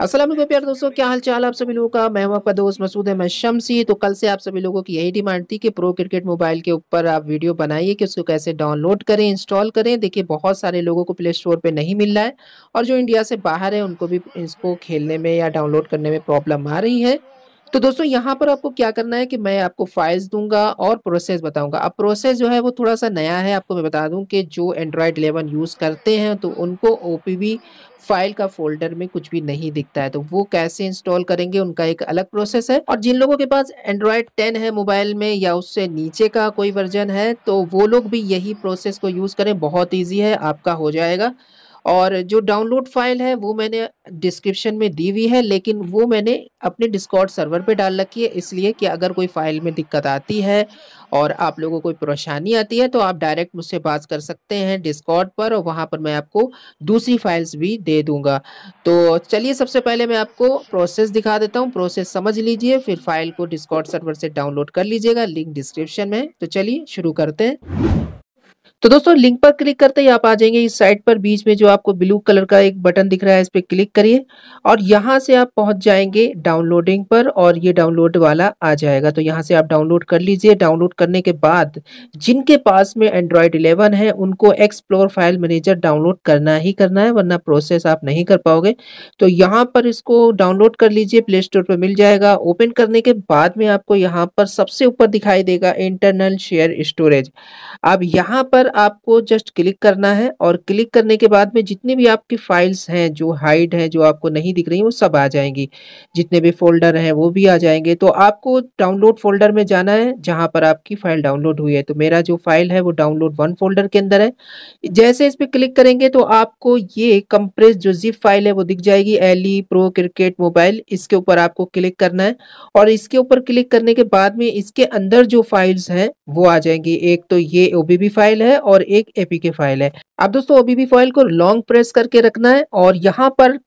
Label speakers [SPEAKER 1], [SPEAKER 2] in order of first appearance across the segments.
[SPEAKER 1] असलम प्यार दोस्तों क्या हाल चाल आप सभी लोगों का मैं हूं आपका दोस्त मसूद मैं शमसी तो कल से आप सभी लोगों की यही डिमांड थी कि प्रो क्रिकेट मोबाइल के ऊपर आप वीडियो बनाइए कि उसको कैसे डाउनलोड करें इंस्टॉल करें देखिए बहुत सारे लोगों को प्ले स्टोर पे नहीं मिल रहा है और जो इंडिया से बाहर है उनको भी इसको खेलने में या डाउनलोड करने में प्रॉब्लम आ रही है तो दोस्तों यहाँ पर आपको क्या करना है कि मैं आपको फाइल्स दूंगा और प्रोसेस बताऊंगा अब प्रोसेस जो है वो थोड़ा सा नया है आपको मैं बता दूं कि जो एंड्रॉयड 11 यूज़ करते हैं तो उनको ओ फाइल का फोल्डर में कुछ भी नहीं दिखता है तो वो कैसे इंस्टॉल करेंगे उनका एक अलग प्रोसेस है और जिन लोगों के पास एंड्रॉयड 10 है मोबाइल में या उससे नीचे का कोई वर्जन है तो वो लोग भी यही प्रोसेस को यूज़ करें बहुत ईजी है आपका हो जाएगा और जो डाउनलोड फाइल है वो मैंने डिस्क्रिप्शन में दी हुई है लेकिन वो मैंने अपने डिस्कॉर्ड सर्वर पे डाल रखी है इसलिए कि अगर कोई फाइल में दिक्कत आती है और आप लोगों को कोई परेशानी आती है तो आप डायरेक्ट मुझसे बात कर सकते हैं डिस्कॉर्ड पर और वहाँ पर मैं आपको दूसरी फाइल्स भी दे दूँगा तो चलिए सबसे पहले मैं आपको प्रोसेस दिखा देता हूँ प्रोसेस समझ लीजिए फिर फाइल को डिस्कॉर्ड सर्वर से डाउनलोड कर लीजिएगा लिंक डिस्क्रिप्शन में तो चलिए शुरू करते हैं तो दोस्तों लिंक पर क्लिक करते ही आप आ जाएंगे इस साइट पर बीच में जो आपको ब्लू कलर का एक बटन दिख रहा है इस पर क्लिक करिए और यहाँ से आप पहुँच जाएंगे डाउनलोडिंग पर और ये डाउनलोड वाला आ जाएगा तो यहाँ से आप डाउनलोड कर लीजिए डाउनलोड करने के बाद जिनके पास में एंड्रॉयड इलेवन है उनको एक्सप्लोर फाइल मैनेजर डाउनलोड करना ही करना है वरना प्रोसेस आप नहीं कर पाओगे तो यहाँ पर इसको डाउनलोड कर लीजिए प्ले स्टोर पर मिल जाएगा ओपन करने के बाद में आपको यहाँ पर सबसे ऊपर दिखाई देगा इंटरनल शेयर स्टोरेज अब यहाँ पर पर आपको जस्ट क्लिक करना है और क्लिक करने के बाद में जितनी भी आपकी फाइल्स हैं जो हाइड हैं जो आपको नहीं दिख रही वो सब आ जाएंगी जितने भी फोल्डर हैं वो भी आ जाएंगे तो आपको डाउनलोड फोल्डर में जाना है जहां पर आपकी फ़ाइल डाउनलोड हुई है तो मेरा जो फाइल है वो डाउनलोड वन फोल्डर के अंदर है जैसे इस पर क्लिक करेंगे तो आपको ये कंप्रेस जो जिप फाइल है वो दिख जाएगी एली प्रो क्रिकेट मोबाइल इसके ऊपर आपको क्लिक करना है और इसके ऊपर क्लिक करने के बाद में इसके अंदर जो फाइल्स हैं वो आ जाएंगी एक तो ये ओबीबी फाइल है है और एक एपीके फाइल है अब दोस्तों ओबीबी फाइल को लॉन्ग प्रेस करके रखना है और यहाँ पर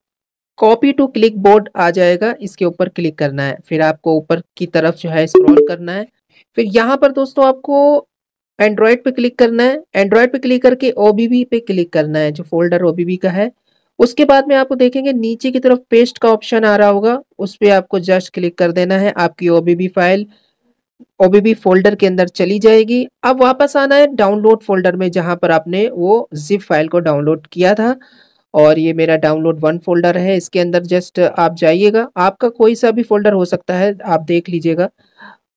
[SPEAKER 1] कॉपी टू क्लिक बोर्ड आ जाएगा इसके ऊपर क्लिक करना है फिर आपको ऊपर की तरफ जो है स्क्रॉल करना है फिर यहाँ पर दोस्तों आपको एंड्रॉयड पे क्लिक करना है एंड्रॉयड पे क्लिक करके ओबीबी पे क्लिक करना है जो फोल्डर ओबीबी का है उसके बाद में आपको देखेंगे नीचे की तरफ पेस्ट का ऑप्शन आ रहा होगा उस पर आपको जस्ट क्लिक कर देना है आपकी ओबीबी फाइल ओबीबी फोल्डर के अंदर चली जाएगी अब वापस आना है डाउनलोड फोल्डर में जहां पर आपने वो जिप फाइल को डाउनलोड किया था और ये मेरा डाउनलोड वन फोल्डर है इसके अंदर जस्ट आप जाइएगा आपका कोई सा भी फोल्डर हो सकता है आप देख लीजिएगा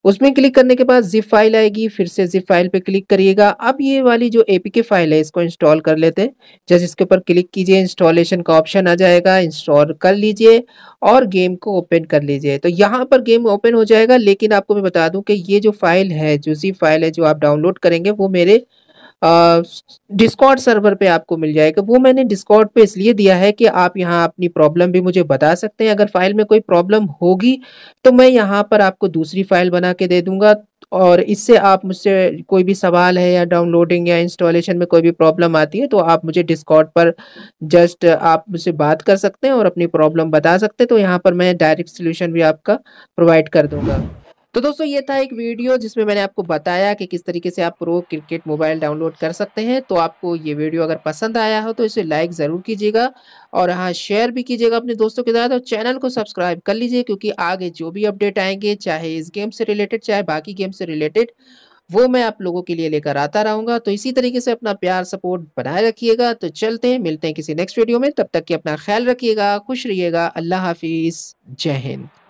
[SPEAKER 1] उसमें क्लिक करने के बाद जिप फाइल आएगी फिर से जिप फाइल पे क्लिक करिएगा अब ये वाली जो एपीके फाइल है इसको इंस्टॉल कर लेते हैं जैसे इसके ऊपर क्लिक कीजिए इंस्टॉलेशन का ऑप्शन आ जाएगा इंस्टॉल कर लीजिए और गेम को ओपन कर लीजिए तो यहाँ पर गेम ओपन हो जाएगा लेकिन आपको मैं बता दूँ कि ये जो फाइल है जो जिप फाइल है जो आप डाउनलोड करेंगे वो मेरे डिस्कॉर्ड सर्वर पे आपको मिल जाएगा वो मैंने डिस्कॉर्ड पे इसलिए दिया है कि आप यहाँ अपनी प्रॉब्लम भी मुझे बता सकते हैं अगर फाइल में कोई प्रॉब्लम होगी तो मैं यहाँ पर आपको दूसरी फाइल बना के दे दूंगा और इससे आप मुझसे कोई भी सवाल है या डाउनलोडिंग या इंस्टॉलेशन में कोई भी प्रॉब्लम आती है तो आप मुझे डिस्कॉर्ड पर जस्ट आप मुझसे बात कर सकते हैं और अपनी प्रॉब्लम बता सकते हैं तो यहाँ पर मैं डायरेक्ट सोल्यूशन भी आपका प्रोवाइड कर दूँगा तो दोस्तों ये था एक वीडियो जिसमें मैंने आपको बताया कि किस तरीके से आप प्रो क्रिकेट मोबाइल डाउनलोड कर सकते हैं तो आपको ये वीडियो अगर पसंद आया हो तो इसे लाइक ज़रूर कीजिएगा और हाँ शेयर भी कीजिएगा अपने दोस्तों के साथ और चैनल को सब्सक्राइब कर लीजिए क्योंकि आगे जो भी अपडेट आएंगे चाहे इस गेम से रिलेटेड चाहे बाकी गेम से रिलेटेड वो मैं आप लोगों के लिए लेकर आता रहूँगा तो इसी तरीके से अपना प्यार सपोर्ट बनाए रखिएगा तो चलते हैं मिलते हैं किसी नेक्स्ट वीडियो में तब तक कि अपना ख्याल रखिएगा खुश रहिएगा अल्लाह हाफिज़ जय हिंद